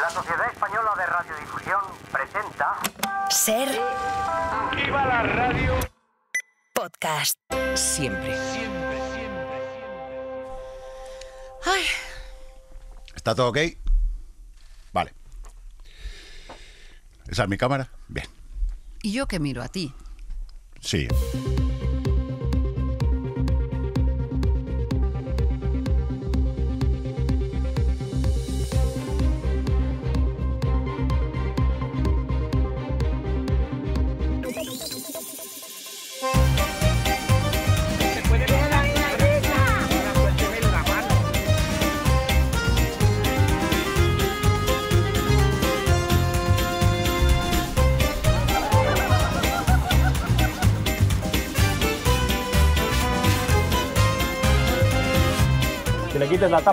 La Sociedad Española de Radiodifusión presenta. Ser. la radio! Podcast. Siempre. Siempre, siempre, siempre. Ay. ¿Está todo ok? Vale. ¿Esa es mi cámara? Bien. ¿Y yo que miro a ti? Sí.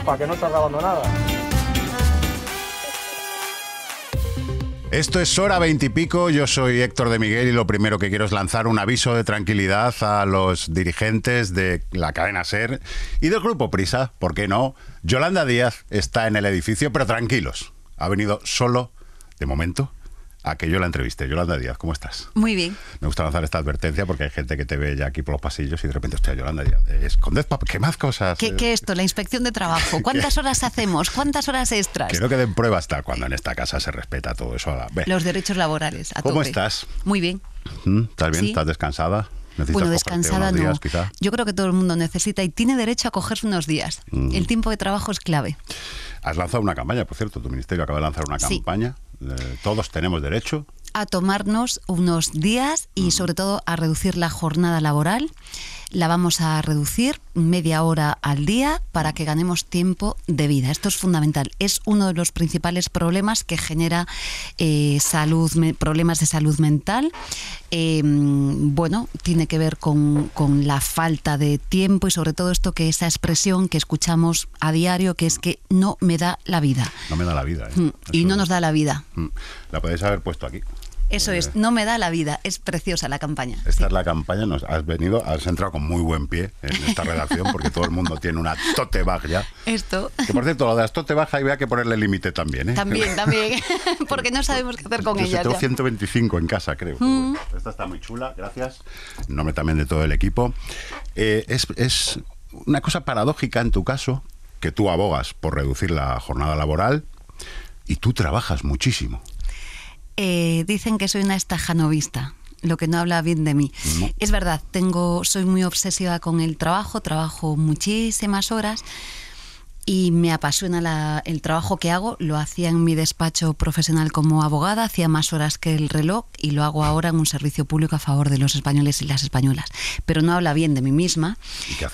Para que no está abandonada Esto es hora veintipico. Yo soy Héctor de Miguel y lo primero que quiero es lanzar un aviso de tranquilidad a los dirigentes de la cadena Ser y del grupo Prisa, ¿por qué no? Yolanda Díaz está en el edificio, pero tranquilos. Ha venido solo, de momento, a que yo la entreviste. Yolanda Díaz, ¿cómo estás? Muy bien. Me gusta lanzar esta advertencia porque hay gente que te ve ya aquí por los pasillos y de repente, estoy Yolanda Díaz, eh, esconded qué más cosas. ¿Qué, es esto? La inspección de trabajo. ¿Cuántas horas hacemos? ¿Cuántas horas extras? Creo Que de prueba está cuando en esta casa se respeta todo eso. Los derechos laborales. ¿Cómo estás? Muy bien. ¿Mm? ¿Estás bien? ¿Estás descansada? bueno, descansada no. Yo creo que todo el mundo necesita y tiene derecho a cogerse unos días. Mm. El tiempo de trabajo es clave. Has lanzado una campaña, por cierto, tu ministerio acaba de lanzar una campaña eh, todos tenemos derecho a tomarnos unos días y mm. sobre todo a reducir la jornada laboral la vamos a reducir media hora al día para que ganemos tiempo de vida. Esto es fundamental. Es uno de los principales problemas que genera eh, salud, problemas de salud mental. Em, bueno, tiene que ver con, la falta de tiempo y sobre todo esto que esa expresión que escuchamos a diario, que es que no me da la vida. No me da la vida. ¿eh? Mm, y no nos da la vida. Mm. la podéis haber puesto aquí. Eso es, no me da la vida, es preciosa la campaña. Esta es la campaña, nos has venido, has entrado con muy buen pie en esta redacción porque todo el mundo tiene una tote bag ya. Esto. Que por cierto, lo de las tote bag a que ponerle límite también, ¿eh? También, también, porque no sabemos qué hacer con ella. 125 en casa, creo. Mm. Esta está muy chula, gracias. En nombre también de todo el equipo. Eh, es una cosa paradójica en tu caso, que tú abogas por reducir la jornada laboral y tú trabajas muchísimo. Eh, dicen que soy una estajanovista lo que no habla bien de mí. Es verdad, tengo, soy muy obsesiva con el trabajo, trabajo muchísimas horas y me apasiona el trabajo que hago. Lo hacía en mi despacho profesional como abogada, hacía más horas que el reloj y lo hago ahora en un servicio público a favor de los españoles y las españolas. Pero no habla bien de mí misma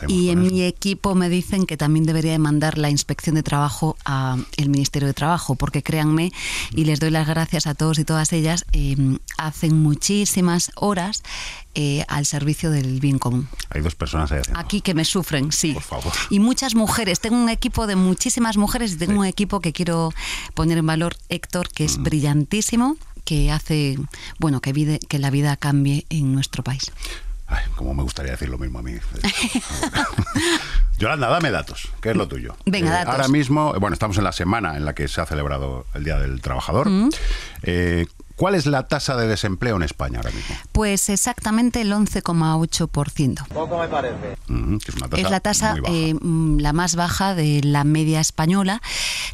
y, en mi equipo me dicen que también debería demandar la inspección de trabajo al Ministerio de Trabajo, porque créanme, y les doy las gracias a todos y todas ellas, em, hacen muchísimas horas eh, al servicio del bien común. Hay dos personas Aquí que me sufren, sí. Por favor. Y muchas mujeres. Tengo un equipo de muchísimas mujeres. Tengo un equipo que quiero poner en valor, Héctor, que es mm. brillantísimo, que hace bueno que, que la vida cambie en nuestro país. Ay, como me gustaría decir lo mismo a mí. Yolanda, dame datos, ¿Qué es lo tuyo. Venga, eh, datos. Ahora mismo, bueno, estamos en la semana en la que se ha celebrado el Día del Trabajador. Mm. Eh, ¿Cuál es la tasa de desempleo en España ahora mismo? Pues exactamente el 11,8%. Poco me parece. es, la tasa eh, mm, la más baja de la media española,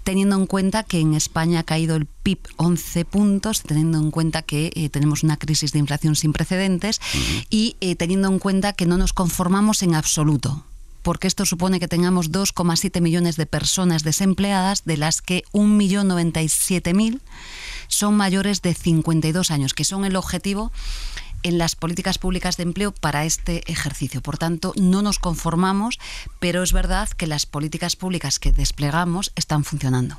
teniendo en cuenta que en España ha caído el PIB 11 puntos, teniendo en cuenta que eh, tenemos una crisis de inflación sin precedentes y eh, teniendo en cuenta que no nos conformamos en absoluto porque esto supone que tengamos 2,7 millones de personas desempleadas, de las que 1.097.000 son mayores de 52 años, que son el objetivo en las políticas públicas de empleo para este ejercicio. Por tanto, no nos conformamos, pero es verdad que las políticas públicas que desplegamos están funcionando.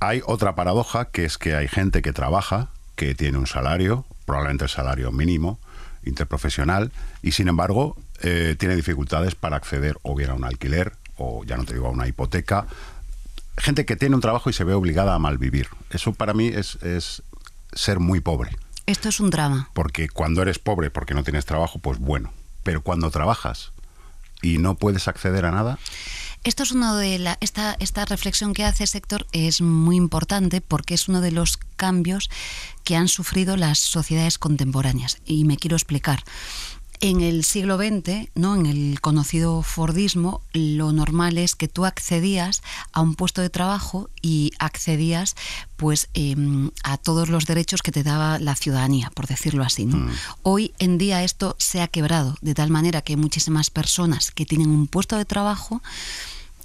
Hay otra paradoja, que es que hay gente que trabaja, que tiene un salario, probablemente el salario mínimo, interprofesional, y sin embargo eh, tiene dificultades para acceder o bien a un alquiler, o ya no te digo a una hipoteca, gente que tiene un trabajo y se ve obligada a malvivir. Eso para mí es, ser muy pobre. Esto es un drama. Porque cuando eres pobre, porque no tienes trabajo, pues bueno. Pero cuando trabajas y no puedes acceder a nada. Esto es uno de la, esta, esta reflexión que hace Sector es muy importante porque es uno de los cambios que han sufrido las sociedades contemporáneas. Y me quiero explicar. En el siglo XX, ¿no? en el conocido Fordismo, lo normal es que tú accedías a un puesto de trabajo y accedías pues em, a todos los derechos que te daba la ciudadanía, por decirlo así. Mm. Hoy en día esto se ha quebrado, de tal manera que hay muchísimas personas que tienen un puesto de trabajo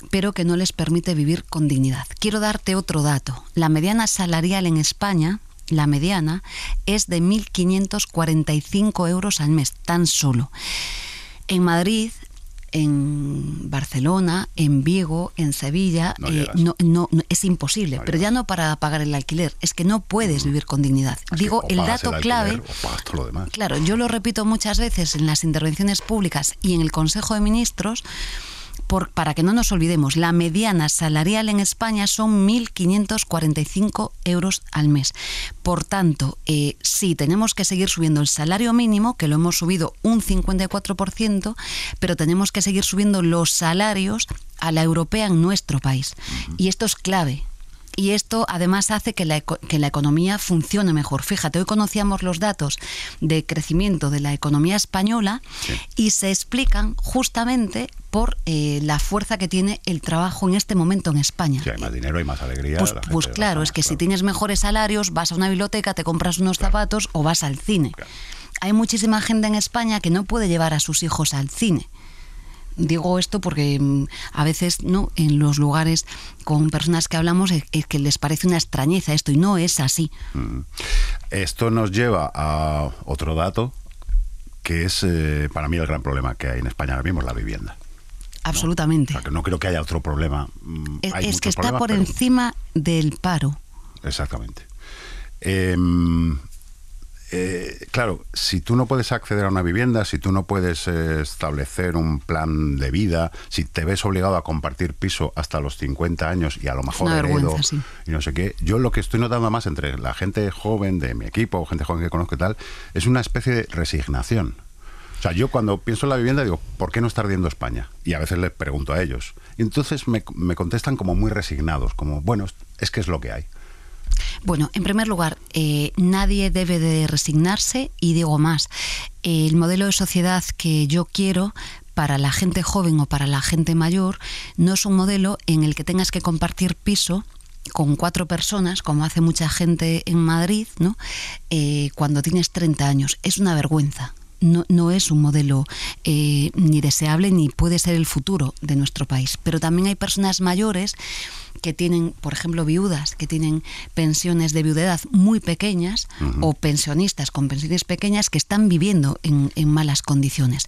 pero que no les permite vivir con dignidad. Quiero darte otro dato. La mediana salarial en España la mediana, es de 1.545 euros al mes, tan solo. En Madrid, en Barcelona, en Vigo, en Sevilla, no eh, es imposible, pero ya no para pagar el alquiler, es que no puedes mm. vivir con dignidad. Digo, el dato clave... Claro, yo lo repito muchas veces en las intervenciones públicas y en el Consejo de Ministros para que no nos olvidemos, la mediana salarial en España son 1.545 euros al mes. Por tanto, eh, sí, tenemos que seguir subiendo el salario mínimo, que lo hemos subido un 54%, pero tenemos que seguir subiendo los salarios a la europea en nuestro país. Y esto es clave, y esto además hace que la, que la economía funcione mejor. Fíjate, hoy conocíamos los datos de crecimiento de la economía española y se explican justamente por eh, la fuerza que tiene el trabajo en este momento en España. Si hay más dinero, hay más alegría. Pues, pues claro, es que si tienes mejores salarios, vas a una biblioteca, te compras unos zapatos o vas al cine. Hay muchísima gente en España que no puede llevar a sus hijos al cine digo esto porque mm, a veces no en los lugares con personas que hablamos es, que les parece una extrañeza esto y no es así. Mm. Esto nos lleva a otro dato que es eh, para mí el gran problema que hay en España ahora mismo, la vivienda. Absolutamente. ¿no? creo que haya otro problema. Mm, es, que está por encima del paro. Exactamente. Em, eh, claro, si tú no puedes acceder a una vivienda, si tú no puedes eh, establecer un plan de vida, si te ves obligado a compartir piso hasta los 50 años y a lo mejor heredo y no sé qué, yo lo que estoy notando más entre la gente joven de mi equipo, gente joven que conozco y tal, es una especie de resignación. O sea, yo cuando pienso en la vivienda digo, ¿por qué no está ardiendo España? Y a veces les pregunto a ellos. Y entonces me contestan como muy resignados, como, bueno, es que es lo que hay. Bueno, en primer lugar, eh, nadie debe de resignarse y digo más, el modelo de sociedad que yo quiero para la gente joven o para la gente mayor no es un modelo en el que tengas que compartir piso con cuatro personas, como hace mucha gente en Madrid, ¿no? Eh, cuando tienes 30 años. Es una vergüenza. No, no, es un modelo eh, ni deseable ni puede ser el futuro de nuestro país. Pero también hay personas mayores que tienen, por ejemplo, viudas que tienen pensiones de viudedad muy pequeñas o pensionistas con pensiones pequeñas que están viviendo en, malas condiciones.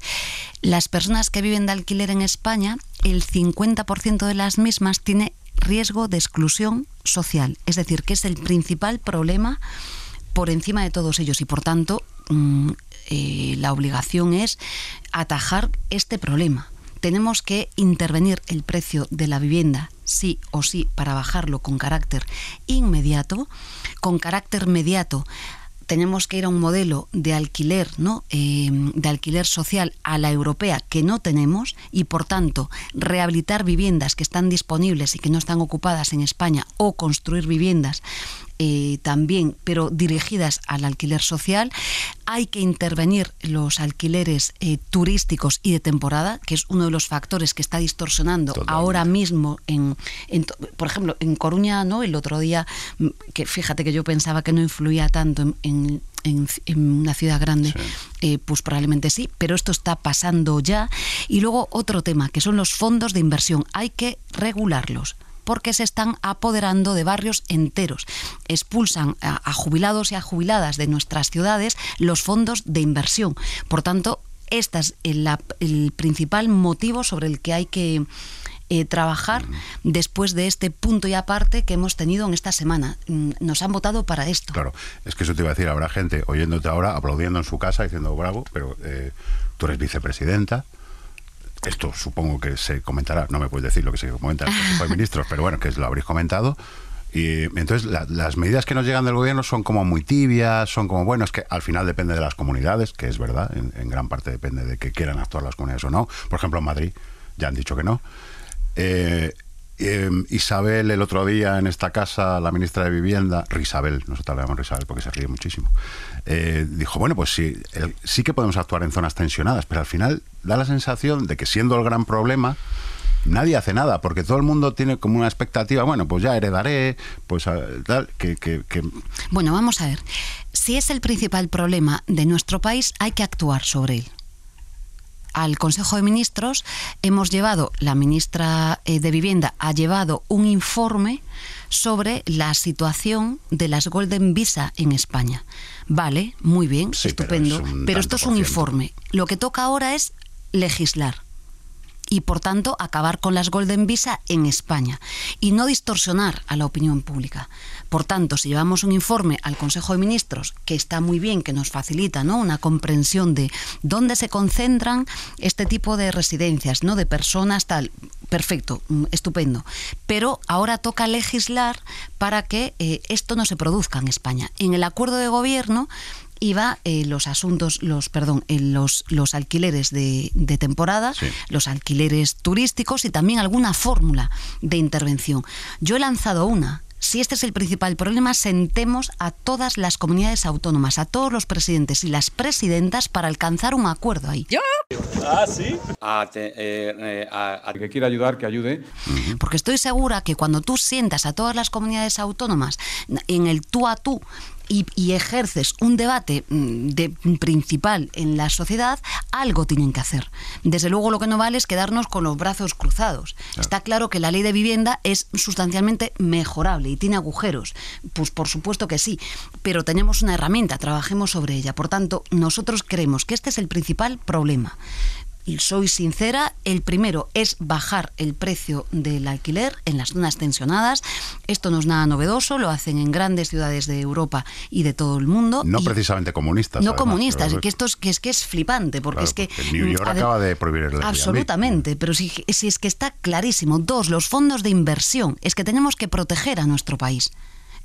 Las personas que viven de alquiler en España, el 50% de las mismas tiene riesgo de exclusión social, es decir, que es el principal problema por encima de todos ellos y por tanto mm, eh, la obligación es atajar este problema tenemos que intervenir el precio de la vivienda sí o sí para bajarlo con carácter inmediato, con carácter mediato tenemos que ir a un modelo de alquiler, ¿no? Eh, de alquiler social a la europea que no tenemos y por tanto rehabilitar viviendas que están disponibles y que no están ocupadas en España o construir viviendas eh, también, pero dirigidas al alquiler social. Hay que intervenir los alquileres eh, turísticos y de temporada, que es uno de los factores que está distorsionando ahora mismo. En, por ejemplo, en Coruña, ¿no? el otro día, mm, que fíjate que yo pensaba que no influía tanto en, una ciudad grande, eh, pues probablemente sí, pero esto está pasando ya. Y luego otro tema, que son los fondos de inversión. Hay que regularlos porque se están apoderando de barrios enteros. Expulsan a, jubilados y a jubiladas de nuestras ciudades los fondos de inversión. Por tanto, este es el, principal motivo sobre el que hay que eh, trabajar después de este punto y aparte que hemos tenido en esta semana. Mm, nos han votado para esto. Claro, es que eso te iba a decir, habrá gente oyéndote ahora, aplaudiendo en su casa, diciendo bravo, pero eh, tú eres vicepresidenta, esto supongo que se comentará, no me puedes decir lo que se comenta los Ministros, pero bueno, que lo habréis comentado. Y entonces las medidas que nos llegan del gobierno son como muy tibias, son como, bueno, es que al final depende de las comunidades, que es verdad, en, gran parte depende de que quieran actuar las comunidades o no. Por ejemplo, en Madrid ya han dicho que no. Eh, Em, Isabel el otro día en esta casa, la ministra de Vivienda, Risabel, nosotros hablamos Risabel porque se ríe muchísimo, eh, dijo, bueno, pues sí, sí que podemos actuar en zonas tensionadas, pero al final da la sensación de que siendo el gran problema, nadie hace nada, porque todo el mundo tiene como una expectativa, bueno, pues ya heredaré, pues ah, tal, que, que... Bueno, vamos a ver, si es el principal problema de nuestro país, hay que actuar sobre él al Consejo de Ministros hemos llevado, la ministra eh, de Vivienda ha llevado un informe sobre la situación de las Golden Visa en España. Vale, muy bien, estupendo, pero esto es un informe. Lo que toca ahora es legislar y, por tanto, acabar con las Golden Visa en España y no distorsionar a la opinión pública. Por tanto, si llevamos un informe al Consejo de Ministros, que está muy bien, que nos facilita una comprensión de dónde se concentran este tipo de residencias, ¿no? de personas, tal, perfecto, mm, estupendo. Pero ahora toca legislar para que eh, esto no se produzca en España. En el acuerdo de gobierno iba eh, los asuntos, los, perdón, en eh, los, los alquileres de, de temporada, los alquileres turísticos y también alguna fórmula de intervención. Yo he lanzado una, si este es el principal problema, sentemos a todas las comunidades autónomas, a todos los presidentes y las presidentas para alcanzar un acuerdo ahí. yo Ah, sí. A, eh, que quiera ayudar, que ayude. Porque estoy segura que cuando tú sientas a todas las comunidades autónomas en el tú a tú y, ejerces un debate mm, de, principal en la sociedad, algo tienen que hacer. Desde luego lo que no vale es quedarnos con los brazos cruzados. Está claro que la ley de vivienda es sustancialmente mejorable y tiene agujeros. Pues por supuesto que sí, pero tenemos una herramienta, trabajemos sobre ella. Por tanto, nosotros creemos que este es el principal problema y soy sincera, el primero es bajar el precio del alquiler en las zonas tensionadas. Esto no es nada novedoso, lo hacen en grandes ciudades de Europa y de todo el mundo. No precisamente comunistas. No comunistas, y que esto es que es que es flipante, porque es que New York acaba de prohibir Absolutamente, pero si es que está clarísimo. Dos, los fondos de inversión, es que tenemos que proteger a nuestro país.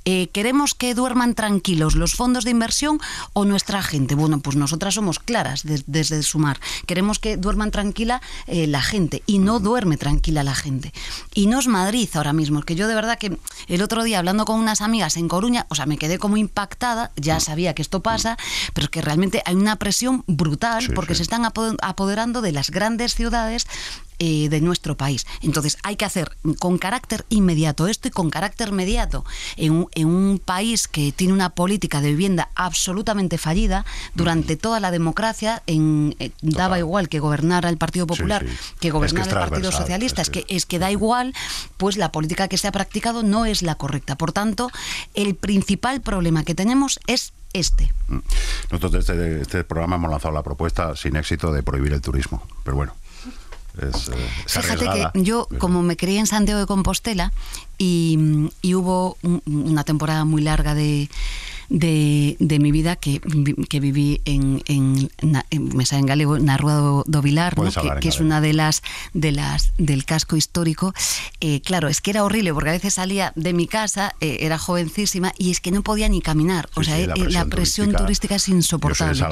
Eh, ¿queremos que duerman tranquilos los fondos de inversión o nuestra gente? Bueno, pues nosotras somos claras desde desde Sumar. Queremos que duerman tranquila eh, la gente y no duerme tranquila la gente. Y no es Madrid ahora mismo, que yo de verdad que el otro día hablando con unas amigas en Coruña, o sea, me quedé como impactada, ya mm. sabía que esto mm. pasa, pero es que realmente hay una presión brutal porque se están apoderando de las grandes ciudades eh, de nuestro país. Entonces hay que hacer con carácter inmediato esto y con carácter inmediato en, un país que tiene una política de vivienda absolutamente fallida durante toda la democracia en, eh, daba igual que gobernara el Partido Popular que gobernara el Partido Socialista es que, es que da igual pues la política que se ha practicado no es la correcta por tanto el principal problema que tenemos es este. Mm. Nosotros desde este programa hemos lanzado la propuesta sin éxito de prohibir el turismo, pero bueno. Eh, Fíjate que yo, como me crié en Santiago de Compostela y, mm, y hubo una temporada muy larga de, de, mi vida que, viví en, en, en, me sale en galego, en do, Vilar, que, es una de las, de las del casco histórico. Eh, claro, es que era horrible porque a veces salía de mi casa, eh, era jovencísima y es que no podía ni caminar. o sea, la, presión turística, es insoportable.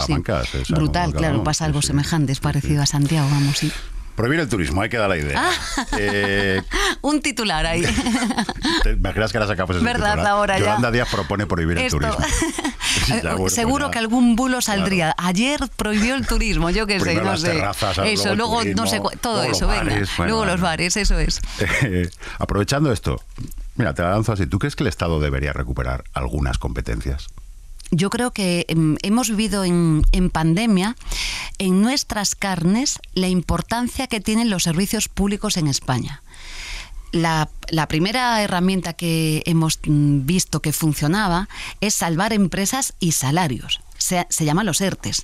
Brutal, claro, pasa algo semejante, es parecido a Santiago, vamos, sí. Prohibir el turismo, ahí queda la idea. Ah. Eh, un titular ahí. ¿Te imaginas que ahora sacamos ese ¿Verdad, Ahora Yolanda ya. Díaz propone prohibir el turismo. Eh, pues seguro que algún bulo saldría. Ayer prohibió el turismo, yo qué sé, no sé. eso, luego, no sé, todo eso, venga. luego los bares, eso es. Eh, aprovechando esto, mira, te la lanzo así. ¿Tú crees que el Estado debería recuperar algunas competencias? yo creo que em, hemos vivido en, pandemia en nuestras carnes la importancia que tienen los servicios públicos en España. La, primera herramienta que hemos mm, visto que funcionaba es salvar empresas y salarios. Se, se llama los ERTES.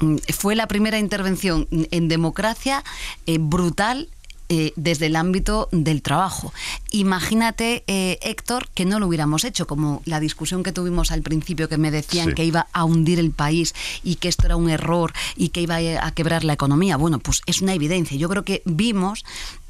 Mm, fue la primera intervención en democracia eh, brutal eh, desde el ámbito del trabajo. Imagínate, eh, Héctor, que no lo hubiéramos hecho, como la discusión que tuvimos al principio que me decían que iba a hundir el país y que esto era un error y que iba a quebrar la economía. Bueno, pues es una evidencia. Yo creo que vimos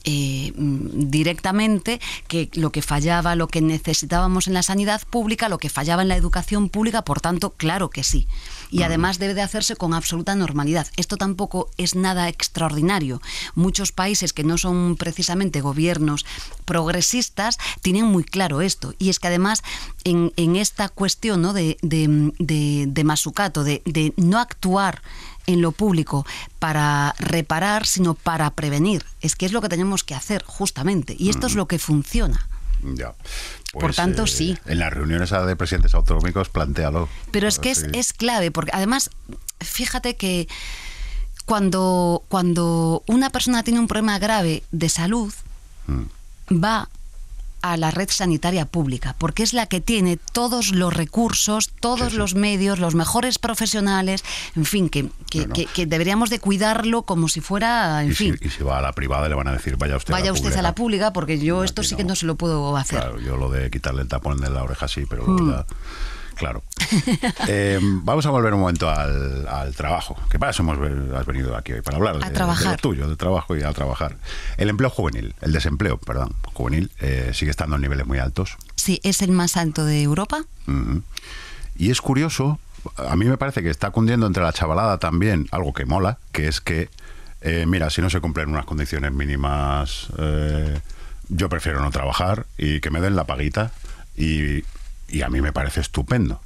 eh, mm, directamente que lo que fallaba, lo que necesitábamos en la sanidad pública, lo que fallaba en la educación pública, por tanto, claro que sí. Y además debe de hacerse con absoluta normalidad. Esto tampoco es nada extraordinario. Muchos países que no son precisamente gobiernos progresistas tienen muy claro esto. Y es que además en, esta cuestión de, de, masucato, de no actuar en lo público para reparar, sino para prevenir. Es que es lo que tenemos que hacer, justamente. Y esto es lo que funciona. Por pues, tanto, eh, sí. En las reuniones de presidentes autonómicos, plantealo. Pero es que es, clave, porque además, fíjate que cuando, cuando una persona tiene un problema grave de salud, mm. va a la red sanitaria pública, porque es la que tiene todos los recursos, todos los medios, los mejores profesionales, en fin, que, que, deberíamos de cuidarlo como si fuera, en fin. y si va a la privada le van a decir, vaya usted, a, la usted pública. a la pública, porque yo esto sí que no se lo puedo hacer. Claro, yo lo de quitarle el tapón de la oreja sí, pero hmm. Claro. Eh, vamos a volver un momento al, al trabajo. ¿Qué pasa? Hemos, has venido aquí hoy para hablar de, tuyo, del trabajo y a trabajar. El empleo juvenil, el desempleo, perdón, juvenil, eh, sigue estando en niveles muy altos. Sí, es el más alto de Europa. Y es curioso, a mí me parece que está cundiendo entre la chavalada también algo que mola, que es que, eh, mira, si no se cumplen unas condiciones mínimas, yo prefiero no trabajar y que me den la paguita y y a mí me parece estupendo.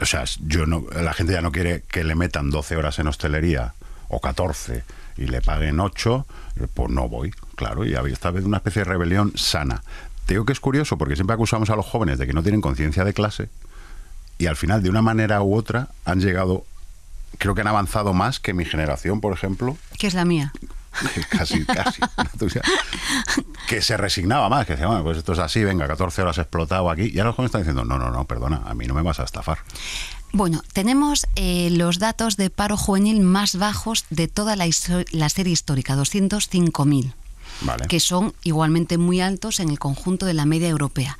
O sea, yo no, la gente ya no quiere que le metan 12 horas en hostelería o 14 y le paguen 8, pues no voy, claro, y había esta vez una especie de rebelión sana. Te digo que es curioso porque siempre acusamos a los jóvenes de que no tienen conciencia de clase y al final, de una manera u otra, han llegado, creo que han avanzado más que mi generación, por ejemplo. Que es la mía. casi, casi, que se resignaba más, que decía, bueno, pues esto es así, venga, 14 horas explotado aquí. Y ahora los jóvenes están diciendo, no, no, no, perdona, a mí no me vas a estafar. Bueno, tenemos eh, los datos de paro juvenil más bajos de toda la, serie histórica, 205.000. Vale. que son igualmente muy altos en el conjunto de la media europea.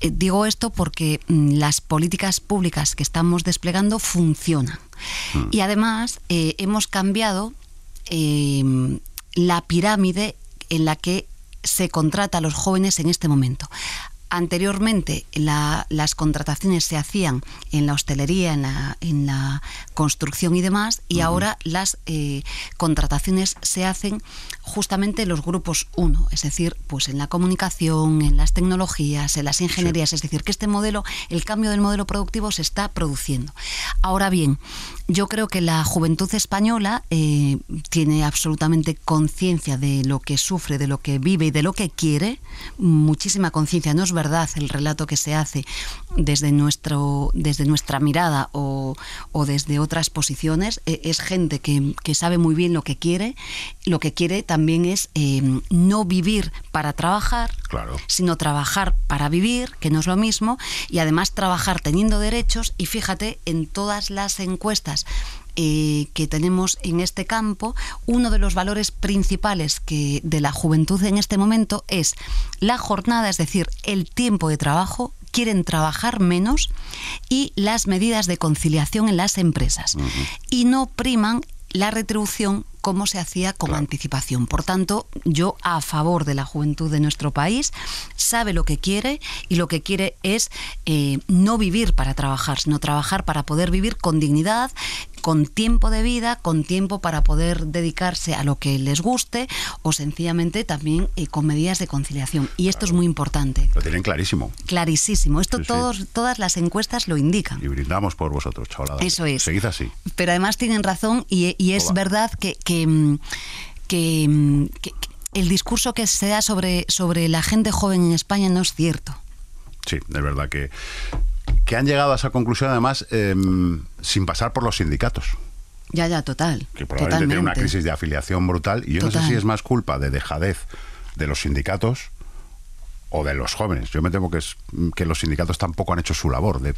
Eh, digo esto porque mm, las políticas públicas que estamos desplegando funcionan. Mm. Y además eh, hemos cambiado Em, la pirámide en la que se contrata a los jóvenes en este momento. Anteriormente las contrataciones se hacían en la hostelería, en la, construcción y demás, y ahora las eh, contrataciones se hacen justamente en los grupos 1, es decir, pues en la comunicación, en las tecnologías, en las ingenierías, es decir, que este modelo, el cambio del modelo productivo se está produciendo. Ahora bien, yo creo que la juventud española eh, tiene absolutamente conciencia de lo que sufre, de lo que vive y de lo que quiere, muchísima conciencia. No es verdad el relato que se hace desde, nuestro, desde nuestra mirada o, desde otras posiciones. E, es gente que, sabe muy bien lo que quiere. Lo que quiere también es eh, no vivir para trabajar, sino trabajar para vivir, que no es lo mismo, y además trabajar teniendo derechos. Y fíjate, en todas las encuestas, eh, que tenemos en este campo, uno de los valores principales que de la juventud en este momento es la jornada, es decir, el tiempo de trabajo quieren trabajar menos y las medidas de conciliación en las empresas. Y no priman la retribución cómo se hacía con anticipación. Por tanto, yo a favor de la juventud de nuestro país, sabe lo que quiere y lo que quiere es eh, no vivir para trabajar, sino trabajar para poder vivir con dignidad con tiempo de vida, con tiempo para poder dedicarse a lo que les guste o sencillamente también eh, con medidas de conciliación. Y esto es muy importante. Lo tienen clarísimo. Clarísimo. Esto todos, todas las encuestas lo indican. Y brindamos por vosotros, chavalada. Eso es. Seguid así. Pero además tienen razón y, es verdad mm, mm, que, que, el discurso que se da sobre, sobre la gente joven en España no es cierto. Sí, de verdad que que han llegado a esa conclusión además em, sin pasar por los sindicatos. Ya, ya, total. Que probablemente una crisis de afiliación brutal y yo no sé si es más culpa de dejadez de los sindicatos o de los jóvenes. Yo me temo que, es, que los sindicatos tampoco han hecho su labor de,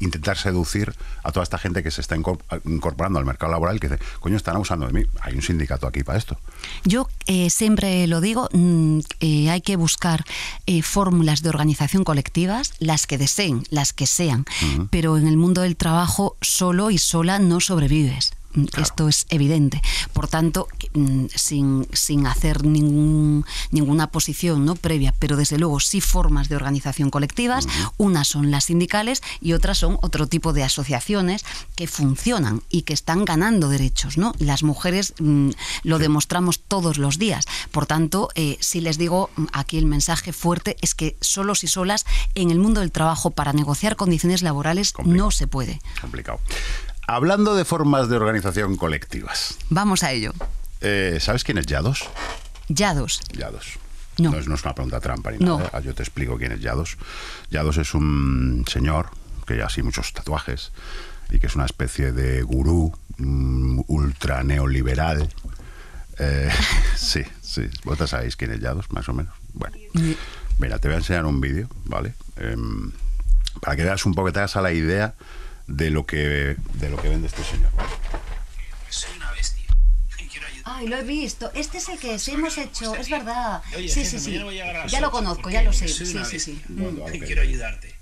intentar seducir a toda esta gente que se está incorporando al mercado laboral que dice, coño, están abusando de mí. Hay un sindicato aquí para esto. Yo eh, siempre lo digo, mm, eh, hay que buscar eh, fórmulas de organización colectivas, las que deseen, las que sean, pero en el mundo del trabajo solo y sola no sobrevives. Esto es evidente. Por tanto, mm, sin, hacer ningún, ninguna posición ¿no? previa, pero desde luego sí formas de organización colectivas. Unas son las sindicales y otras son otro tipo de asociaciones que funcionan y que están ganando derechos. ¿no? Las mujeres mm, lo demostramos todos los días. Por tanto, eh, si les digo mm, aquí el mensaje fuerte es que solos y solas en el mundo del trabajo para negociar condiciones laborales no se puede. Complicado. Hablando de formas de organización colectivas. Vamos a ello. Eh, ¿Sabes quién es Yados? Yados. Yados. No. No, es, no una pregunta trampa ni nada. ¿eh? Yo te explico quién es Yados. Yados es un señor que ya muchos tatuajes y que es una especie de gurú mm, ultra neoliberal. Eh, sí, sí. ¿Vosotros sabéis quién es Yados, más o menos. Bueno. Mira, te voy a enseñar un vídeo, ¿vale? Em, para que veas un poco, a la idea de lo que, de lo que vende este señor. Soy una bestia. Ay, lo he visto. Este es el que sí, hemos hecho, es verdad. sí, sí, sí. Ya lo conozco, ya lo sé. Sí, sí, sí. Quiero ayudarte.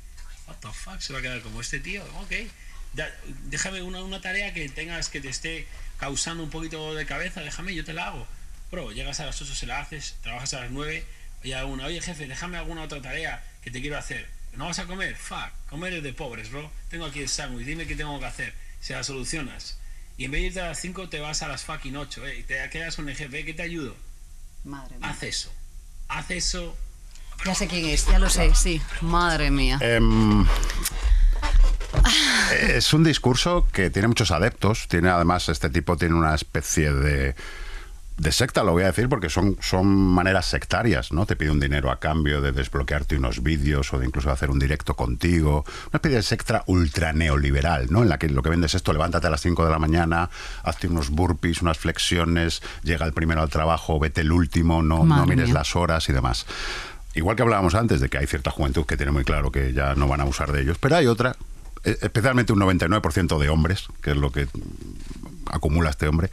se va a quedar como este tío. Ok. déjame una, una, tarea que tengas que te esté causando un poquito de cabeza, déjame, yo te la hago. pero llegas a las 8, se la haces, trabajas a las 9, alguna, oye jefe, déjame alguna otra tarea que te quiero hacer. No vas a comer, fuck, comer es de pobres, bro. Tengo aquí el sándwich, dime qué tengo que hacer. Se la solucionas. Y en vez de irte a las 5 te vas a las fucking 8, eh, te quedas un jefe, que te ayudo? Madre mía. Haz eso. Haz eso. Ya sé quién es, ya lo sé, sí. Madre mía. Em, es un discurso que tiene muchos adeptos, tiene además este tipo tiene una especie de de secta lo voy a decir porque son, son maneras sectarias, ¿no? Te pide un dinero a cambio de desbloquearte unos vídeos o de incluso hacer un directo contigo. Una especie de secta ultra neoliberal, ¿no? En la que lo que vendes es esto, levántate a las 5 de la mañana, hazte unos burpees, unas flexiones, llega el primero al trabajo, vete el último, no, mires las horas y demás. Igual que hablábamos antes de que hay cierta juventud que tiene muy claro que ya no van a usar de ellos, pero hay otra, e-, especialmente un 99% de hombres, que es lo que acumula este hombre,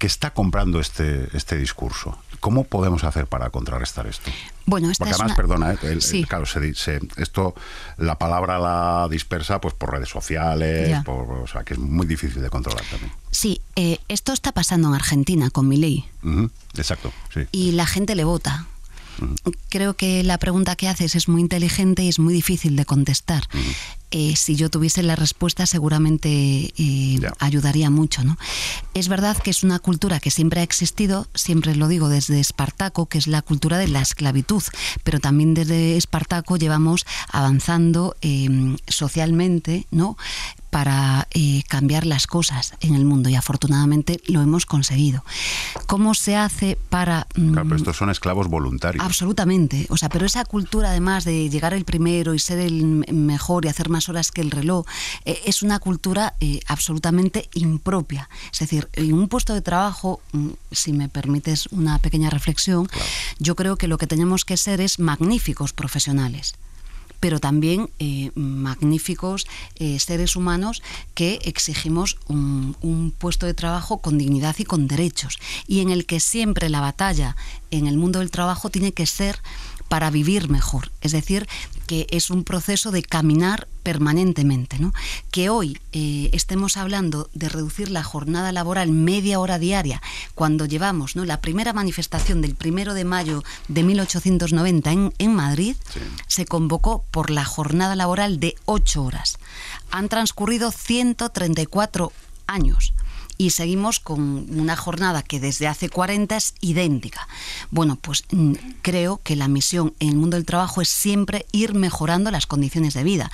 que está comprando este, este discurso. ¿Cómo podemos hacer para contrarrestar esto? Bueno, Porque además, perdona, se, esto, la palabra la dispersa pues por redes sociales, o sea, que es muy difícil de controlar también. Sí, eh, esto está pasando en Argentina con mi ley. exacto, sí. Y la gente le vota. Creo que la pregunta que haces es muy inteligente y es muy difícil de contestar. Eh, si yo tuviese la respuesta seguramente eh, ayudaría mucho. ¿no? Es verdad que es una cultura que siempre ha existido, siempre lo digo desde Espartaco, que es la cultura de la esclavitud, pero también desde Espartaco llevamos avanzando em, socialmente, ¿no? para eh, cambiar las cosas en el mundo y afortunadamente lo hemos conseguido. ¿Cómo se hace para...? Mm, estos son esclavos voluntarios. Absolutamente. O sea, pero esa cultura además de llegar el primero y ser el mejor y hacer más horas que el reloj, eh, es una cultura eh, absolutamente impropia. Es decir, en un puesto de trabajo, mm, si me permites una pequeña reflexión, yo creo que lo que tenemos que ser es magníficos profesionales pero también eh, magníficos eh, seres humanos que exigimos un, puesto de trabajo con dignidad y con derechos, y en el que siempre la batalla en el mundo del trabajo tiene que ser para vivir mejor. Es decir, que es un proceso de caminar permanentemente. ¿no? Que hoy eh, estemos hablando de reducir la jornada laboral media hora diaria, cuando llevamos ¿no? la primera manifestación del primero de mayo de 1890 en, Madrid, se convocó por la jornada laboral de ocho horas. Han transcurrido 134 años y seguimos con una jornada que desde hace 40 es idéntica. Bueno, pues mm, creo que la misión en el mundo del trabajo es siempre ir mejorando las condiciones de vida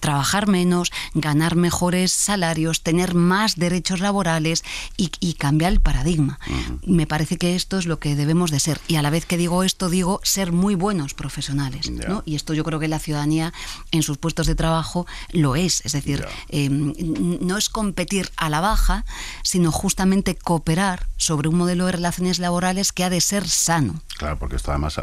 trabajar menos, ganar mejores salarios, tener más derechos laborales y, cambiar el paradigma. Me parece que esto es lo que debemos de ser. Y a la vez que digo esto, digo ser muy buenos profesionales. Y esto yo creo que la ciudadanía en sus puestos de trabajo lo es. Es decir, em, no es competir a la baja, sino justamente cooperar sobre un modelo de relaciones laborales que ha de ser sano. Claro, porque esto además...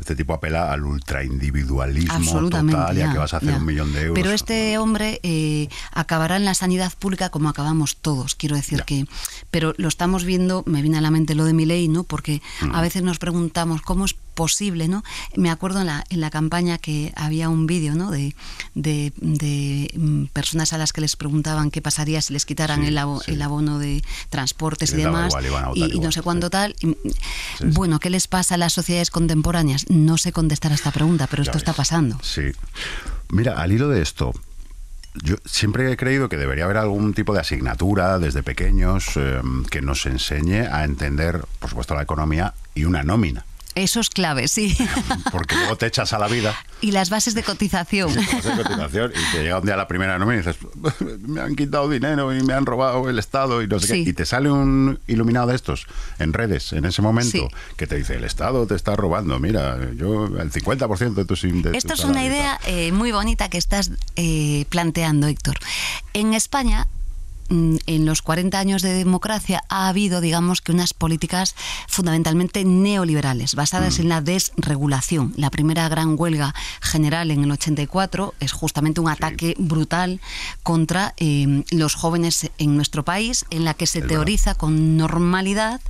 Este tipo apela al ultraindividualismo total y a que vas a hacer un millón de euros. Pero este hombre eh, acabará en la sanidad pública como acabamos todos, quiero decir que... Pero lo estamos viendo, me viene a la mente lo de mi ley, ¿no? Porque mm. a veces nos preguntamos cómo es posible, ¿no? Me acuerdo en la, campaña que había un vídeo, ¿no? De, de, mm, personas a las que les preguntaban qué pasaría si les quitaran el, abono de transportes y demás, y, no sé cuándo tal. Mm, bueno, ¿qué les pasa a las sociedades contemporáneas? No sé contestar a esta pregunta, pero esto está pasando. Sí. Mira, al hilo de esto, yo siempre he creído que debería haber algún tipo de asignatura desde pequeños em, que nos enseñe a entender, por supuesto, la economía y una nómina. Eso es clave, sí. Porque luego te echas a la vida. Y las bases de cotización. de cotización. Y te llega un día la primera nómina y dices, me han quitado dinero y me han robado el Estado y Y te sale un iluminado de estos en redes en ese momento que te dice, el Estado te está robando. Mira, yo el 50% de tus Esto es una idea eh, muy bonita que estás eh, planteando, Héctor. En España Mm, en los 40 años de democracia ha habido, digamos, que unas políticas fundamentalmente neoliberales, basadas mm. en la desregulación. La primera gran huelga general en el 84 es justamente un ataque brutal contra em, los jóvenes en nuestro país, en la que se teoriza con normalidad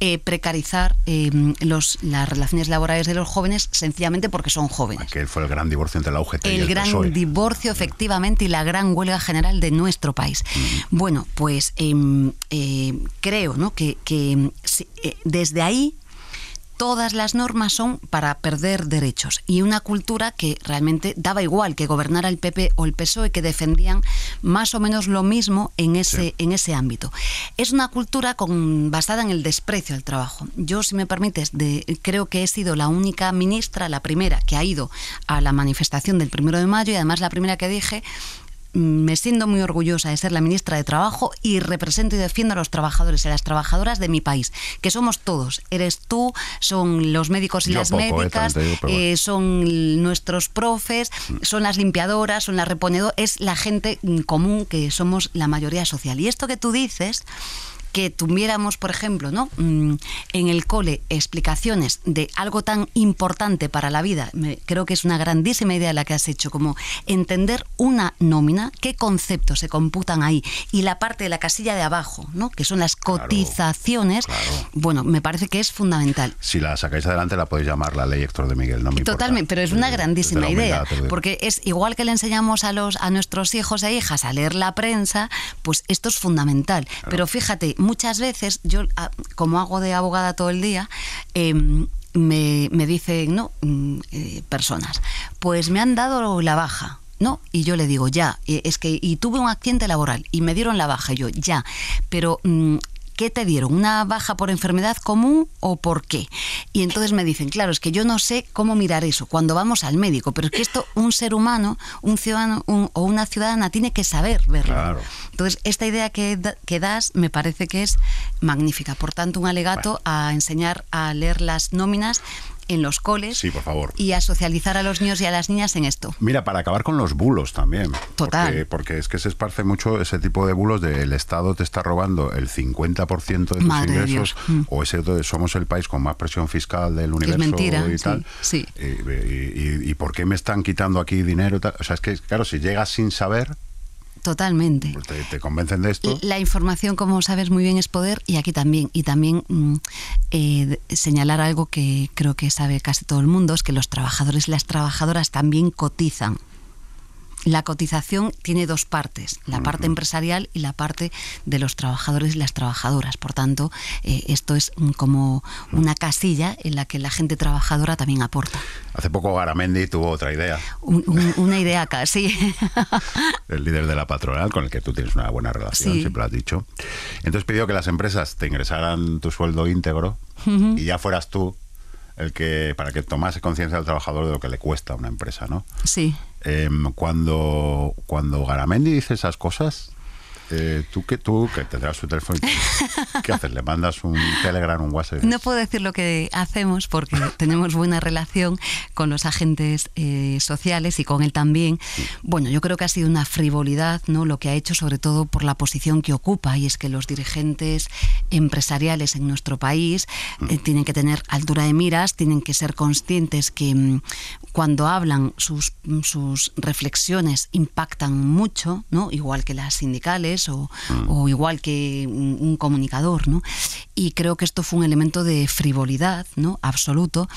eh, precarizar em, las relaciones laborales de los jóvenes sencillamente porque son jóvenes. Que fue el gran divorcio entre la UGT el el gran e. divorcio, mm. efectivamente, y la gran huelga general de nuestro país. Bueno, pues em, eh, creo ¿no? que, em, eh, desde ahí todas las normas son para perder derechos y una cultura que realmente daba igual que gobernara el PP o el PSOE que defendían más o menos lo mismo en ese en ese ámbito. Es una cultura con, basada en el desprecio al trabajo. Yo si me permites creo que he sido la única ministra, la primera que ha ido a la manifestación del primero de mayo y además la primera que dije Mm, me siento muy orgullosa de ser la ministra de Trabajo y represento y defiendo a los trabajadores y a las trabajadoras de mi país, que somos todos. Eres tú, son los médicos y las eh, médicas, eh, son nuestros profes, mm. son las limpiadoras, son las reponedoras, es la gente mm, común que somos la mayoría social. Y esto que tú dices que tuviéramos, por ejemplo, ¿no? Mm, en el cole explicaciones de algo tan importante para la vida, creo que es una grandísima idea la que has hecho, como entender una nómina, qué conceptos se computan ahí y la parte de la casilla de abajo, ¿no? que son las cotizaciones, bueno, me parece que es fundamental. Si la sacáis adelante la podéis llamar la ley Héctor de Miguel, no Totalmente, pero es una eh, grandísima idea, porque es igual que le enseñamos a, los, a nuestros hijos e hijas a leer la prensa, pues esto es fundamental. Pero fíjate, muchas veces, yo ah, como hago de abogada todo el día, em, me, dicen, no, mm, eh, personas, pues me han dado la baja. No, y yo le digo, ya, eh, es que, y tuve un accidente laboral y me dieron la baja, yo, ya, pero mm, ¿qué te dieron? ¿Una baja por enfermedad común o por qué? Y entonces me dicen, claro, es que yo no sé cómo mirar eso cuando vamos al médico, pero es que esto un ser humano, un ciudadano o una ciudadana tiene que saber verlo. Entonces, esta idea que, das me parece que es magnífica. Por tanto, un alegato a enseñar a leer las nóminas en los coles. Y a socializar a los niños y a las niñas en esto. Mira, para acabar con los bulos también. Total. Porque, es que se esparce mucho ese tipo de bulos de el Estado te está robando el 50% de tus ingresos mm. o ese somos el país con más presión fiscal del universo es mentira, y tal. Sí, Y, por qué me están quitando aquí dinero? O sea, es que, claro, si llegas sin saber Totalmente. Pues te, convencen de esto. La información, como sabes muy bien, es poder y aquí también. Y también mm, eh, señalar algo que creo que sabe casi todo el mundo, es que los trabajadores y las trabajadoras también cotizan la cotización tiene dos partes, la parte empresarial y la parte de los trabajadores y las trabajadoras. Por tanto, eh, esto es como una casilla en la que la gente trabajadora también aporta. Hace poco Garamendi tuvo otra idea. una idea casi. el líder de la patronal, con el que tú tienes una buena relación, siempre lo has dicho. Entonces pidió que las empresas te ingresaran tu sueldo íntegro y ya fueras tú el que para que tomase conciencia del trabajador de lo que le cuesta a una empresa, ¿no? Sí. Em, cuando, cuando Garamendi dice esas cosas, eh, tú que tú que tendrás su teléfono, ¿qué haces? ¿Le mandas un Telegram, un WhatsApp? No puedo decir lo que hacemos porque tenemos buena relación con los agentes eh, sociales y con él también. Bueno, yo creo que ha sido una frivolidad, ¿no? Lo que ha hecho, sobre todo por la posición que ocupa y es que los dirigentes empresariales en nuestro país mm. eh, tienen que tener altura de miras, tienen que ser conscientes que mm, cuando hablan sus mm, sus reflexiones impactan mucho, ¿no? Igual que las sindicales Mm. o, igual que un, comunicador, ¿no? Y creo que esto fue un elemento de frivolidad, ¿no? Absoluto,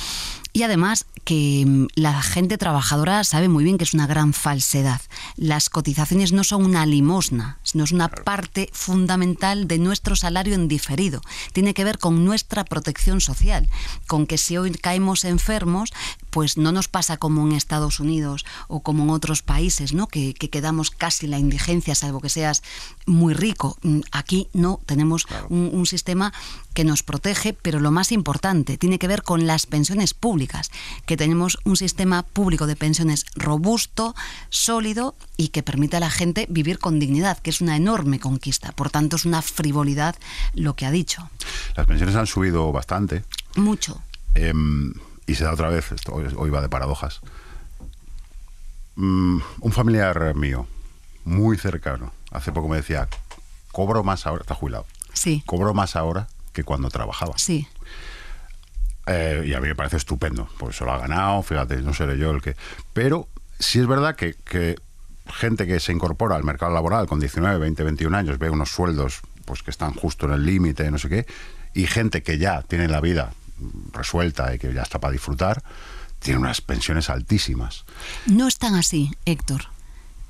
y además que mm, la gente trabajadora sabe muy bien que es una gran falsedad. Las cotizaciones no son una limosna, sino es una parte fundamental de nuestro salario en diferido. Tiene que ver con nuestra protección social, con que si hoy caemos enfermos, pues no nos pasa como en Estados Unidos o como en otros países, ¿no? Que, quedamos casi la indigencia, salvo que seas muy rico. Mm, aquí no, tenemos un sistema que nos protege, pero lo más importante tiene que ver con las pensiones públicas que tenemos un sistema público de pensiones robusto, sólido y que permite a la gente vivir con dignidad, que es una enorme conquista. Por tanto, es una frivolidad lo que ha dicho. Las pensiones han subido bastante. Mucho. Em, y se da otra vez, esto, hoy, va de paradojas. Mm, un familiar mío, muy cercano, hace poco me decía, cobro más ahora, está jubilado. Sí. Cobro más ahora que cuando trabajaba. Sí. Eh, y a mí me parece estupendo, pues se lo ha ganado, fíjate, no seré yo el que... Pero sí es verdad que, que gente que se incorpora al mercado laboral con 19, 20, 21 años ve unos sueldos pues que están justo en el límite, no sé qué, y gente que ya tiene la vida resuelta y que ya está para disfrutar, tiene unas pensiones altísimas. No es tan así, Héctor.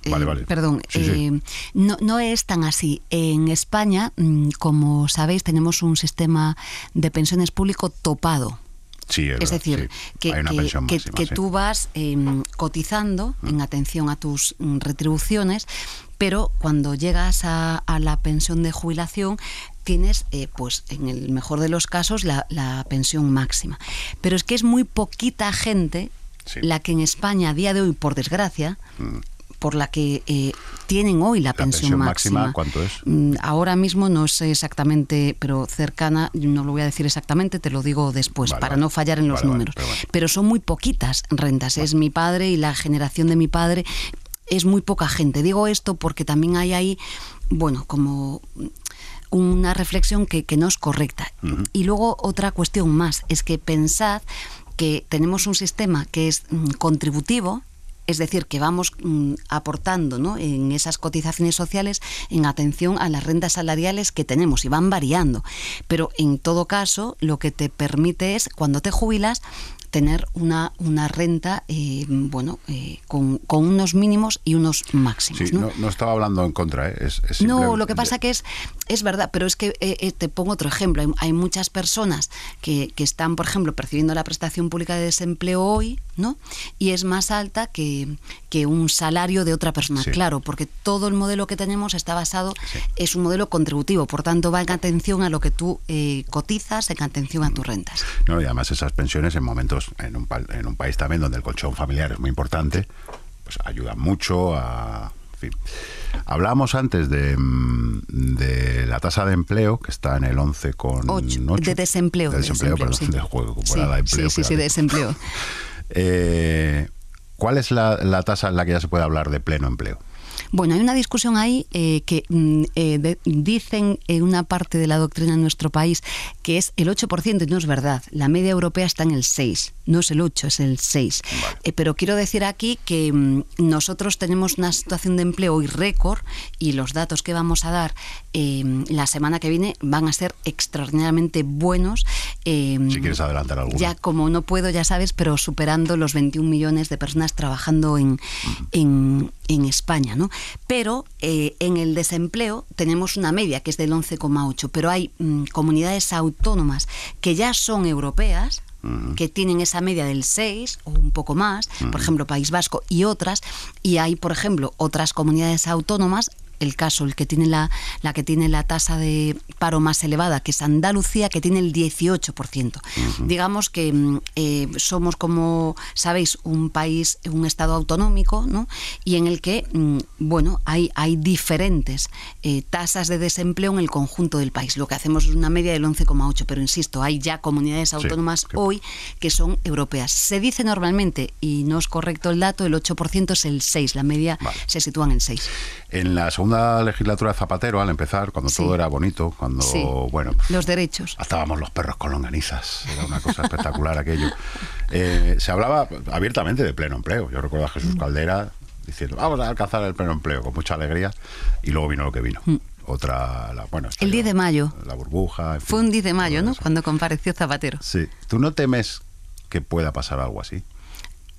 Eh, vale, vale. perdón, eh, No, no, es tan así. En España, mm, como sabéis, tenemos un sistema de pensiones público topado es, decir, que, que, que tú vas em, cotizando mm. en atención a tus mm, retribuciones, pero cuando llegas a, la pensión de jubilación tienes, eh, pues en el mejor de los casos, la, pensión máxima. Pero es que es muy poquita gente la que en España a día de hoy, por desgracia, mm por la que eh, tienen hoy la, pensión, máxima, ¿Cuánto es? Mm, ahora mismo no sé exactamente, pero cercana, no lo voy a decir exactamente, te lo digo después, para no fallar en los números. Pero, son muy poquitas rentas. Es mi padre y la generación de mi padre es muy poca gente. Digo esto porque también hay ahí, bueno, como una reflexión que, no es correcta. Y luego otra cuestión más, es que pensad que tenemos un sistema que es mm, contributivo, es decir, que vamos mm, aportando en esas cotizaciones sociales en atención a las rentas salariales que tenemos y van variando. Pero en todo caso, lo que te permite es, cuando te jubilas, tener una, una renta eh, bueno eh, con, unos mínimos y unos máximos. No, estaba hablando en contra, ¿eh? no, lo que pasa que es, es verdad, pero es que te pongo otro ejemplo. Hay, muchas personas que, están, por ejemplo, percibiendo la prestación pública de desempleo hoy, ¿no? Y es más alta que, un salario de otra persona, claro, porque todo el modelo que tenemos está basado, es un modelo contributivo, por tanto va en atención a lo que tú cotizas, en atención a tus rentas. No, y además esas pensiones en momentos en un, en un país también donde el colchón familiar es muy importante, pues ayuda mucho a... En Hablábamos antes mm, de, la tasa de empleo, que está en el 11,8. De desempleo. De desempleo, de juego, sí, Sí, de desempleo. Eh, ¿Cuál es la tasa en la que ya se puede hablar de pleno empleo? Bueno, hay una discusión ahí eh, que mm, eh, dicen en una parte de la doctrina en nuestro país que es el 8% y no es verdad. La media europea está en el 6, no es el 8, es el 6. Eh, pero quiero decir aquí que mm, nosotros tenemos una situación de empleo y récord y los datos que vamos a dar em, la semana que viene van a ser extraordinariamente buenos. Em, si quieres adelantar alguno. Ya como no puedo, ya sabes, pero superando los 21 millones de personas trabajando en en España, ¿no? Pero eh, en el desempleo tenemos una media que es del 11,8, pero hay mm, comunidades autónomas que ya son europeas, mm. que tienen esa media del 6 o un poco más, por mm. ejemplo País Vasco y otras, y hay, por ejemplo, otras comunidades autónomas el caso, el que tiene la, la que tiene la tasa de paro más elevada, que es Andalucía, que tiene el 18%. Digamos que mm, eh, somos, como sabéis, un país, un estado autonómico, ¿no? Y en el que, mm, bueno, hay, hay diferentes eh, tasas de desempleo en el conjunto del país. Lo que hacemos es una media del 11,8, pero insisto, hay ya comunidades autónomas hoy que son europeas. Se dice normalmente, y no es correcto el dato, el 8% es el 6, la media se sitúa en el 6. En la segunda segunda legislatura de Zapatero, al empezar, cuando todo era bonito, cuando, bueno... Los derechos. estábamos los perros con longanizas, era una cosa espectacular aquello. Eh, se hablaba abiertamente de pleno empleo. Yo recuerdo a Jesús mm. Caldera diciendo, vamos a alcanzar el pleno empleo, con mucha alegría, y luego vino lo que vino. Mm. otra, bueno, el 10 de mayo. La burbuja. Fue un 10 de mayo, ¿no? Cuando compareció Zapatero. Sí. ¿Tú no temes que pueda pasar algo así?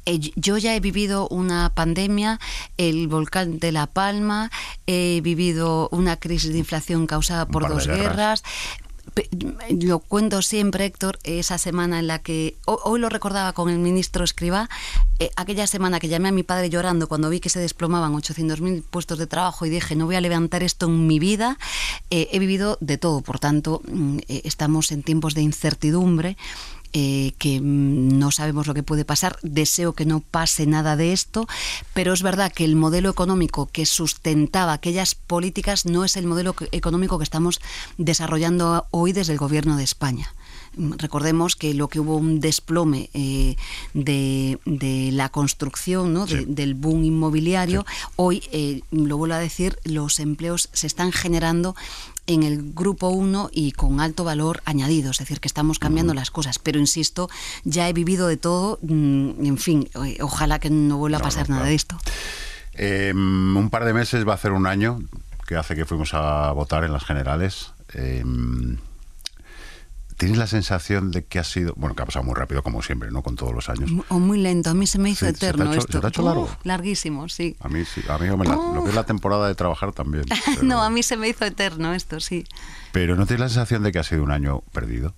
Eh, yo ya he vivido una pandemia, el volcán de La Palma, he vivido una crisis de inflación causada por dos guerras. Lo cuento siempre, Héctor, esa semana en la que, hoy lo recordaba con el ministro Escriba, eh, aquella semana que llamé a mi padre llorando cuando vi que se desplomaban 800.000 puestos de trabajo y dije, no voy a levantar esto en mi vida, eh, he vivido de todo, por tanto, mm, estamos en tiempos de incertidumbre. Eh, que mm, no sabemos lo que puede pasar. Deseo que no pase nada de esto, pero es verdad que el modelo económico que sustentaba aquellas políticas no es el modelo económico que estamos desarrollando hoy desde el Gobierno de España mm, recordemos que lo que hubo un desplome eh, de, la construcción, del boom inmobiliario, hoy, eh, lo vuelvo a decir, los empleos se están generando en el grupo 1 y con alto valor añadido, es decir, que estamos cambiando las cosas, pero insisto, ya he vivido de todo, mm, en fin, eh, ojalá que no vuelva a pasar nada de esto. Em, un par de meses va a ser un año que hace que fuimos a votar en las generales. Em, ¿Tienes la sensación de que ha sido, bueno, que ha pasado muy rápido, como siempre, ¿no? Con todos los años. O muy lento, a mí se me hizo eterno esto. larguísimo, sí. A mí, sí, a mí la, lo que es la temporada de trabajar también. no, a mí se me hizo eterno esto, sí. Pero ¿no tienes la sensación de que ha sido un año perdido?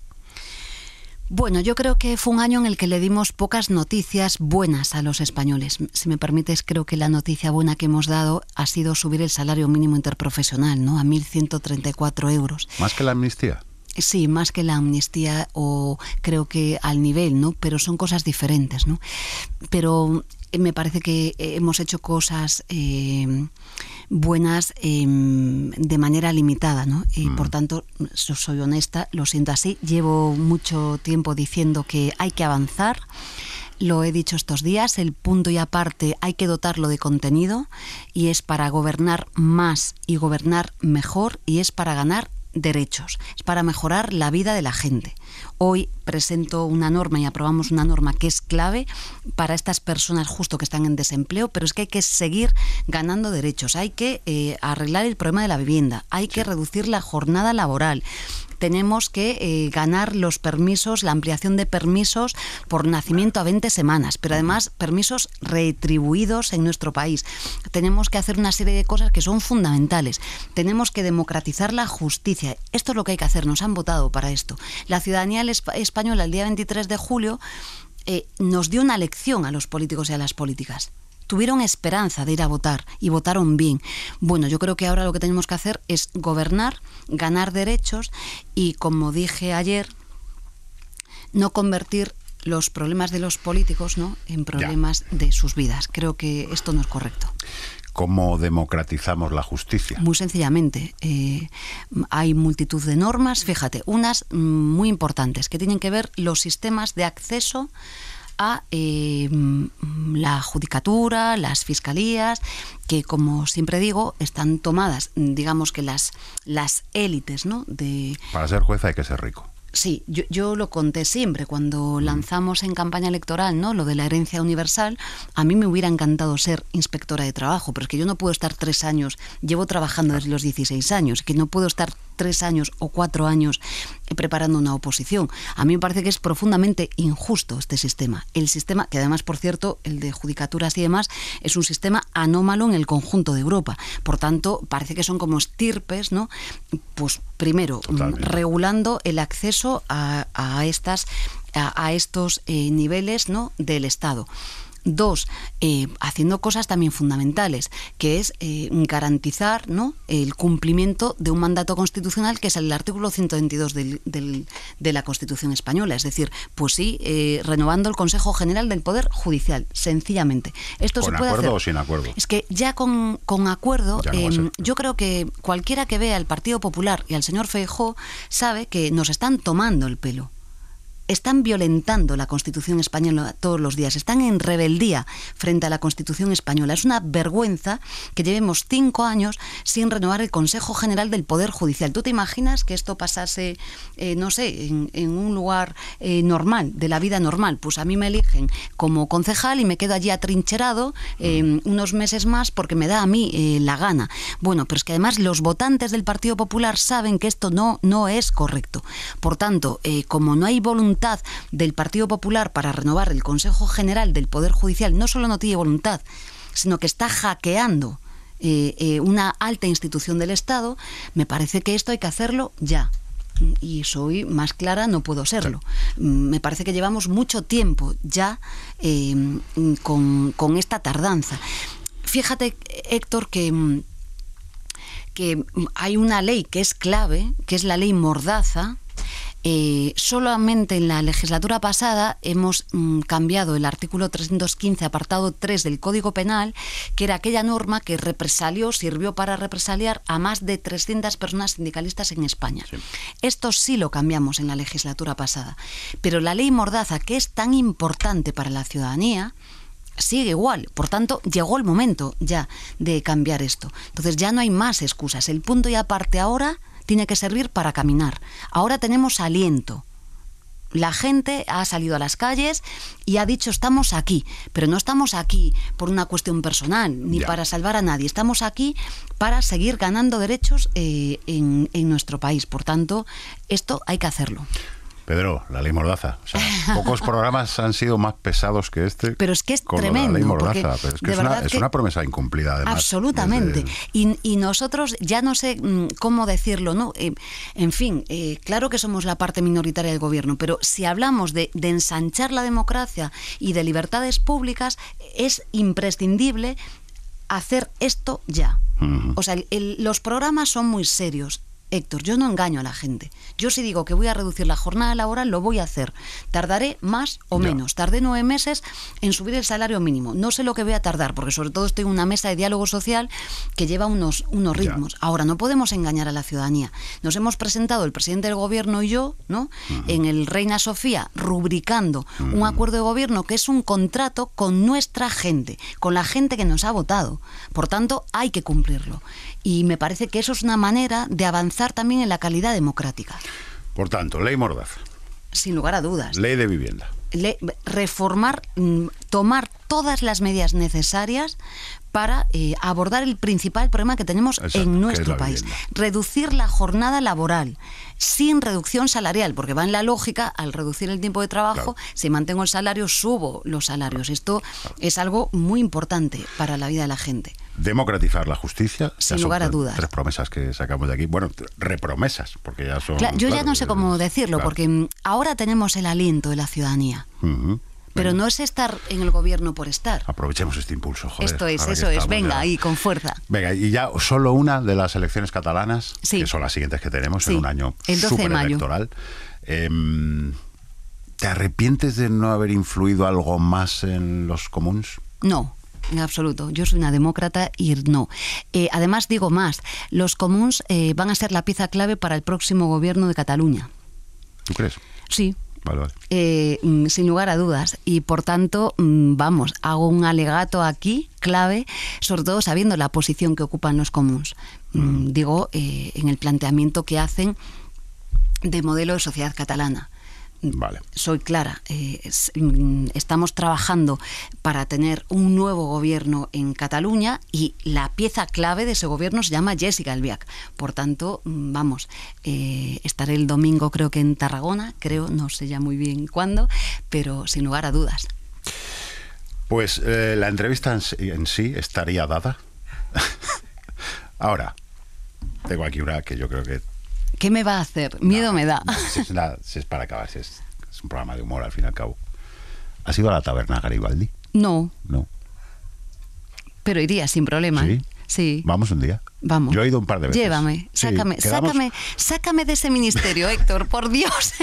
Bueno, yo creo que fue un año en el que le dimos pocas noticias buenas a los españoles. Si me permites, creo que la noticia buena que hemos dado ha sido subir el salario mínimo interprofesional, ¿no? A 1.134 euros. ¿Más que la amnistía? Sí, más que la amnistía o creo que al nivel, ¿no? Pero son cosas diferentes, ¿no? Pero eh, me parece que eh, hemos hecho cosas em, buenas em, de manera limitada, ¿no? Y por mm. tanto, soy honesta, lo siento así. Llevo mucho tiempo diciendo que hay que avanzar. Lo he dicho estos días, el punto y aparte hay que dotarlo de contenido y es para gobernar más y gobernar mejor y es para ganar derechos, es para mejorar la vida de la gente. Hoy presento una norma y aprobamos una norma que es clave para estas personas justo que están en desempleo, pero es que hay que seguir ganando derechos, hay que eh, arreglar el problema de la vivienda, hay que reducir la jornada laboral, tenemos que eh, ganar los permisos, la ampliación de permisos por nacimiento a 20 semanas, pero además permisos retribuidos en nuestro país. Tenemos que hacer una serie de cosas que son fundamentales. Tenemos que democratizar la justicia. Esto es lo que hay que hacer. Nos han votado para esto. La ciudadanía española el día 23 de julio eh, nos dio una lección a los políticos y a las políticas tuvieron esperanza de ir a votar y votaron bien. Bueno, yo creo que ahora lo que tenemos que hacer es gobernar, ganar derechos y, como dije ayer, no convertir los problemas de los políticos ¿no? en problemas de sus vidas. Creo que esto no es correcto. ¿Cómo democratizamos la justicia? Muy sencillamente. Eh, hay multitud de normas, fíjate, unas mm, muy importantes que tienen que ver los sistemas de acceso Em, la judicatura, las fiscalías, que como siempre digo, están tomadas, digamos que las, las élites, ¿no? De, Para ser juez hay que ser rico. Sí, yo, lo conté siempre cuando mm. lanzamos en campaña electoral, ¿no? Lo de la herencia universal. A mí me hubiera encantado ser inspectora de trabajo, pero es que yo no puedo estar tres años. Llevo trabajando desde los 16 años, que no puedo estar tres años o cuatro años eh, preparando una oposición. A mí me parece que es profundamente injusto este sistema. El sistema, que además, por cierto, el de judicaturas y demás, es un sistema anómalo en el conjunto de Europa. Por tanto, parece que son como estirpes, ¿no? Pues primero, mm, regulando el acceso a, estas, a, estos eh, niveles ¿no? del Estado. Dos, eh, haciendo cosas también fundamentales, que es eh, garantizar ¿no? el cumplimiento de un mandato constitucional que es el artículo 122 de la Constitución española. Es decir, pues sí, eh, renovando el Consejo General del Poder Judicial, sencillamente. Esto se puede acuerdo o sin acuerdo? Es que ya con, acuerdo, yo creo que cualquiera que vea al Partido Popular y al señor Feijó sabe que nos están tomando el pelo están violentando la Constitución española todos los días, están en rebeldía frente a la Constitución española. Es una vergüenza que llevemos cinco años sin renovar el Consejo General del Poder Judicial. ¿Tú te imaginas que esto pasase, eh, no sé, en, un lugar eh, normal, de la vida normal? Pues a mí me eligen como concejal y me quedo allí atrincherado eh, mm. unos meses más porque me da a mí la gana. Bueno, pero es que además los votantes del Partido Popular saben que esto no, no es correcto. Por tanto, como no hay voluntad del Partido Popular para renovar el Consejo General del Poder Judicial no solo no tiene voluntad, sino que está hackeando eh, eh, una alta institución del Estado, me parece que esto hay que hacerlo ya y soy más clara, no puedo serlo. Mm, me parece que llevamos mucho tiempo ya em, con, esta tardanza. Fíjate, Héctor, mm, que hay una ley que es clave, que es la ley Mordaza, eh, solamente en la legislatura pasada hemos mm, cambiado el artículo 315, apartado 3 del Código Penal, que era aquella norma que represalió, sirvió para represaliar a más de 300 personas sindicalistas en España. Esto sí lo cambiamos en la legislatura pasada. Pero la ley Mordaza, que es tan importante para la ciudadanía, sigue igual. Por tanto, llegó el momento ya de cambiar esto. Entonces ya no hay más excusas. El punto y aparte ahora tiene que servir para caminar. Ahora tenemos aliento. La gente ha salido a las calles y ha dicho estamos aquí, pero no estamos aquí por una cuestión personal ni para salvar a nadie, estamos aquí para seguir ganando derechos eh, en nuestro país. Por tanto, esto hay que hacerlo. Pedro, la ley mordaza. pocos programas han sido más pesados que este. Pero es que es tremendo. es una, promesa incumplida, además. Absolutamente. Y, nosotros, ya no sé mm, cómo decirlo, ¿no? Eh, en fin, eh, claro que somos la parte minoritaria del gobierno, pero si hablamos de, ensanchar la democracia y de libertades públicas, es imprescindible hacer esto ya. O sea, los programas son muy serios Héctor, yo no engaño a la gente. Yo si digo que voy a reducir la jornada laboral, lo voy a hacer. Tardaré más o menos. Tardé nueve meses en subir el salario mínimo. No sé lo que voy a tardar, porque sobre todo estoy en una mesa de diálogo social que lleva unos, unos ritmos. Ahora, no podemos engañar a la ciudadanía. Nos hemos presentado, el presidente del gobierno y yo, ¿no? En el Reina Sofía, rubricando un acuerdo de gobierno que es un contrato con nuestra gente, con la gente que nos ha votado. Por tanto, hay que cumplirlo. Y me parece que eso es una manera de avanzar también en la calidad democrática. Por tanto, ley mordaza. Sin lugar a dudas. Ley de vivienda. reformar, mm, tomar todas las medidas necesarias para eh, abordar el principal problema que tenemos en nuestro país. Reducir la jornada laboral sin reducción salarial, porque va en la lógica, al reducir el tiempo de trabajo, si mantengo el salario, subo los salarios. Esto es algo muy importante para la vida de la gente democratizar la justicia. Sin lugar a dudas. Tres promesas que sacamos de aquí. Bueno, repromesas, porque ya son. yo ya no sé cómo decirlo, porque mm, ahora tenemos el aliento de la ciudadanía. Pero no es estar en el gobierno por estar. Aprovechemos este impulso, joder. Esto es, eso es. Venga, y con fuerza. Venga, y ya solo una de las elecciones catalanas, que son las siguientes que tenemos en un año el electoral. Em, ¿Te arrepientes de no haber influido algo más en los comuns? No en absoluto. Yo soy una demócrata y no. Eh, además, digo más, los comuns eh, van a ser la pieza clave para el próximo gobierno de Cataluña. ¿Tú crees? Sí. Eh, mm, sin lugar a dudas. Y por tanto, mm, vamos, hago un alegato aquí, clave, sobre todo sabiendo la posición que ocupan los comuns. Mm, digo, en el planteamiento que hacen de modelo de sociedad catalana. Soy clara. Eh, mm, estamos trabajando para tener un nuevo gobierno en Cataluña y la pieza clave de ese gobierno se llama Jessica Albiac. Por tanto, mm, vamos, eh, estaré el domingo creo que en Tarragona, creo, no sé ya muy bien cuándo, pero sin lugar a dudas. Pues eh, la entrevista en, en sí estaría dada. Ahora, tengo aquí una que yo creo que ¿Qué me va a hacer? Miedo me da. es, para acabar, es, un programa de humor al fin y al cabo. ¿Has ido a la taberna Garibaldi? No. No. Pero iría sin problema. ¿eh? Sí. Sí. Vamos un día. Vamos. Yo he ido un par de veces. Llévame, sácame, sácame, sácame de ese ministerio, Héctor, por Dios.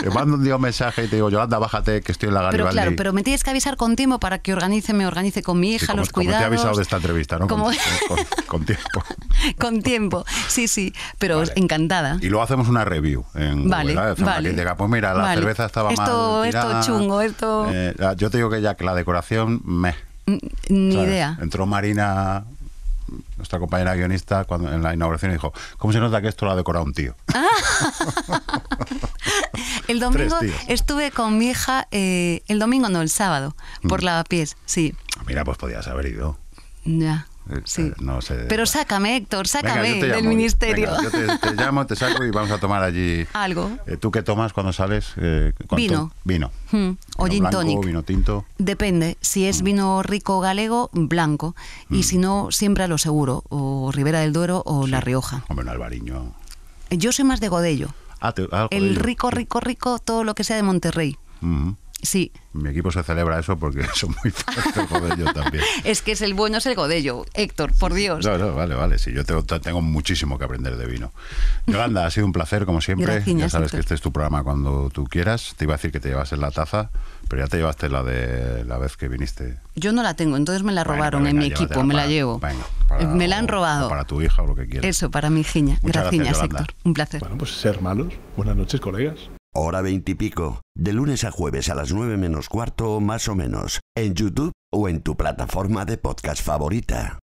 Te mando un día un mensaje y te digo, Yolanda, bájate, que estoy en la Garibaldi. Pero claro, pero me tienes que avisar con tiempo para que organice, me organice con mi hija, los cuidados. Como te he avisado de esta entrevista, ¿no? Con, tiempo. con tiempo, sí, sí, pero encantada. Y luego hacemos una review. En vale, vale. llega, pues mira, la cerveza estaba esto, mal. Tirada. Esto chungo, esto... Eh, yo te digo que ya que la decoración, me... Mm, ni idea. Entró Marina nuestra compañera guionista, cuando en la inauguración dijo, ¿cómo se nota que esto lo ha decorado un tío? el domingo estuve con mi hija, eh, el domingo no, el sábado, por mm. Lavapiés, sí. Ah, mira, pues podías haber ido. Ya. Eh, sí. Eh, no sé. Pero sácame, Héctor, sácame del ministerio. yo te, llamo, te saco y vamos a tomar allí. Algo. Eh, ¿Tú qué tomas cuando sales? vino. Vino. Hmm. O vino tinto. Depende. Si es hmm. vino rico galego, blanco. Y hmm. si no, siempre a lo seguro. O Ribera del Duero o La Rioja. Hombre, un albariño. Yo soy más de Godello. Ah, ah, el rico, rico, rico, todo lo que sea de Monterrey. Sí. Mi equipo se celebra eso porque son muy también. es que es el bueno, es el Godello, Héctor, por Dios. No, no, vale, vale. Sí, yo tengo, muchísimo que aprender de vino. Yolanda, ha sido un placer, como siempre. Gracias, ya sabes que este es tu programa cuando tú quieras. Te iba a decir que te llevas en la taza, pero ya te llevaste la de la vez que viniste. Yo no la tengo, entonces me la robaron en mi equipo, me la llevo. me la han robado. Para tu hija o lo que quieras. Eso, para mi hija. Gracias, Héctor. Un placer. Bueno, pues ser malos. Buenas noches, colegas hora veintipico, de lunes a jueves a las nueve menos cuarto más o menos, en YouTube o en tu plataforma de podcast favorita.